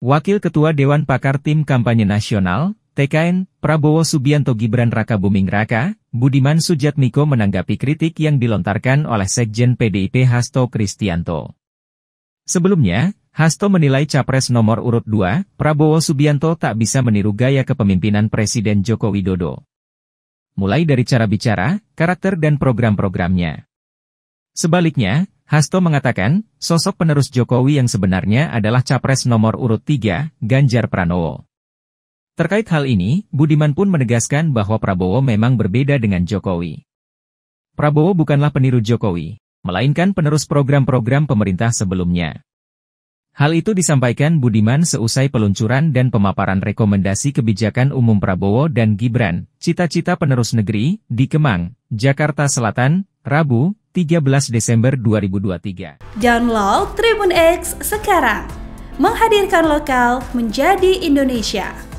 Wakil Ketua Dewan Pakar Tim Kampanye Nasional, TKN, Prabowo Subianto Gibran Raka Buming Raka, Budiman Sujatmiko menanggapi kritik yang dilontarkan oleh Sekjen PDIP Hasto Kristianto. Sebelumnya, Hasto menilai capres nomor urut 2, Prabowo Subianto tak bisa meniru gaya kepemimpinan Presiden Joko Widodo. Mulai dari cara bicara, karakter dan program-programnya. Sebaliknya, Hasto mengatakan, sosok penerus Jokowi yang sebenarnya adalah capres nomor urut 3, Ganjar Pranowo. Terkait hal ini, Budiman pun menegaskan bahwa Prabowo memang berbeda dengan Jokowi. Prabowo bukanlah peniru Jokowi, melainkan penerus program-program pemerintah sebelumnya. Hal itu disampaikan Budiman seusai peluncuran dan pemaparan rekomendasi kebijakan umum Prabowo dan Gibran, cita-cita penerus negeri, di Kemang, Jakarta Selatan, Rabu, 13 Desember 2023. Download Tribun X sekarang. Menghadirkan lokal menjadi Indonesia.